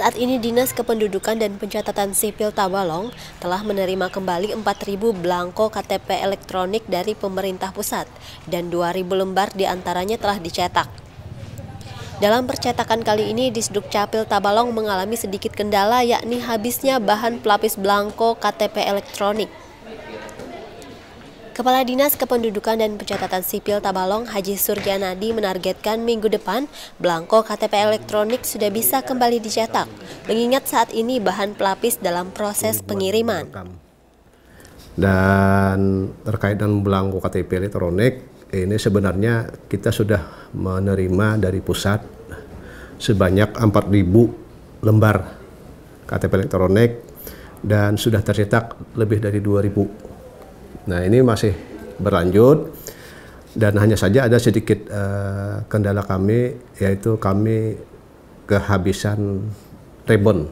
Saat ini Dinas Kependudukan dan Pencatatan Sipil Tabalong telah menerima kembali 4.000 belangko KTP elektronik dari pemerintah pusat dan 2.000 lembar diantaranya telah dicetak. Dalam percetakan kali ini, Disduk Capil Tabalong mengalami sedikit kendala yakni habisnya bahan pelapis belangko KTP elektronik. Kepala Dinas Kependudukan dan Pencatatan Sipil Tabalong Haji Suryanadi menargetkan minggu depan belangko KTP elektronik sudah bisa kembali dicetak, mengingat saat ini bahan pelapis dalam proses pengiriman. Dan terkait dengan belangko KTP elektronik, ini sebenarnya kita sudah menerima dari pusat sebanyak 4.000 lembar KTP elektronik dan sudah tercetak lebih dari 2.000 Nah ini masih berlanjut dan hanya saja ada sedikit uh, kendala kami yaitu kami kehabisan rebon.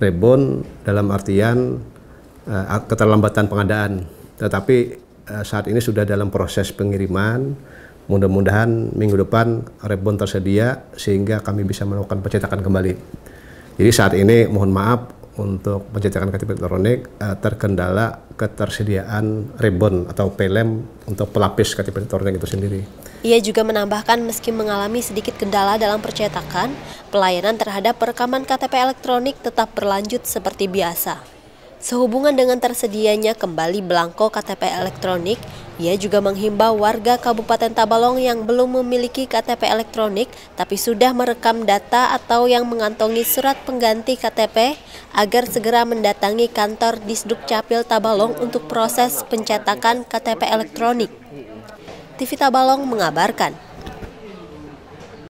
Rebon dalam artian uh, keterlambatan pengadaan. Tetapi uh, saat ini sudah dalam proses pengiriman. Mudah-mudahan minggu depan rebon tersedia sehingga kami bisa melakukan pencetakan kembali. Jadi saat ini mohon maaf untuk pencegahan KTP elektronik uh, terkendala ketersediaan ribbon atau pelem untuk pelapis KTP elektronik itu sendiri. Ia juga menambahkan meski mengalami sedikit kendala dalam percetakan, pelayanan terhadap perekaman KTP elektronik tetap berlanjut seperti biasa. Sehubungan dengan tersedianya kembali belangko KTP elektronik, ia juga menghimbau warga Kabupaten Tabalong yang belum memiliki KTP elektronik tapi sudah merekam data atau yang mengantongi surat pengganti KTP agar segera mendatangi kantor Disduk Capil Tabalong untuk proses pencetakan KTP elektronik. TV Tabalong mengabarkan,